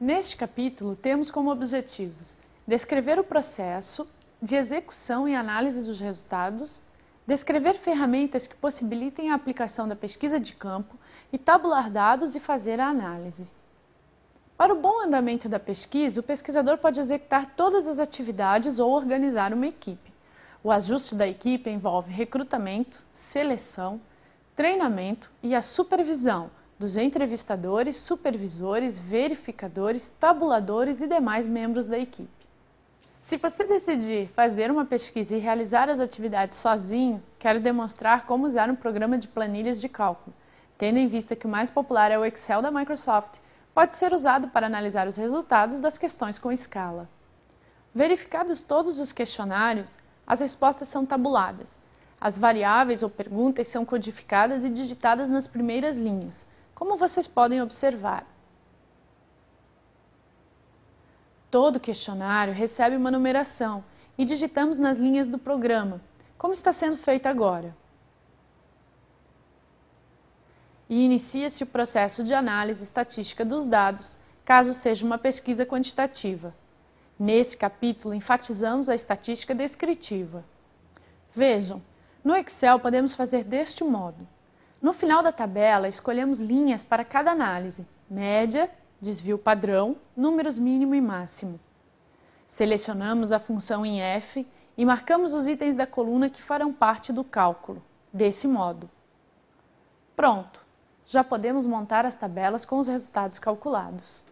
Neste capítulo, temos como objetivos descrever o processo de execução e análise dos resultados, descrever ferramentas que possibilitem a aplicação da pesquisa de campo e tabular dados e fazer a análise. Para o bom andamento da pesquisa, o pesquisador pode executar todas as atividades ou organizar uma equipe. O ajuste da equipe envolve recrutamento, seleção, treinamento e a supervisão, dos entrevistadores, supervisores, verificadores, tabuladores e demais membros da equipe. Se você decidir fazer uma pesquisa e realizar as atividades sozinho, quero demonstrar como usar um programa de planilhas de cálculo. Tendo em vista que o mais popular é o Excel da Microsoft, pode ser usado para analisar os resultados das questões com escala. Verificados todos os questionários, as respostas são tabuladas. As variáveis ou perguntas são codificadas e digitadas nas primeiras linhas. Como vocês podem observar, todo questionário recebe uma numeração e digitamos nas linhas do programa, como está sendo feito agora. E inicia-se o processo de análise estatística dos dados, caso seja uma pesquisa quantitativa. Nesse capítulo, enfatizamos a estatística descritiva. Vejam, no Excel podemos fazer deste modo. No final da tabela, escolhemos linhas para cada análise, média, desvio padrão, números mínimo e máximo. Selecionamos a função em F e marcamos os itens da coluna que farão parte do cálculo, desse modo. Pronto! Já podemos montar as tabelas com os resultados calculados.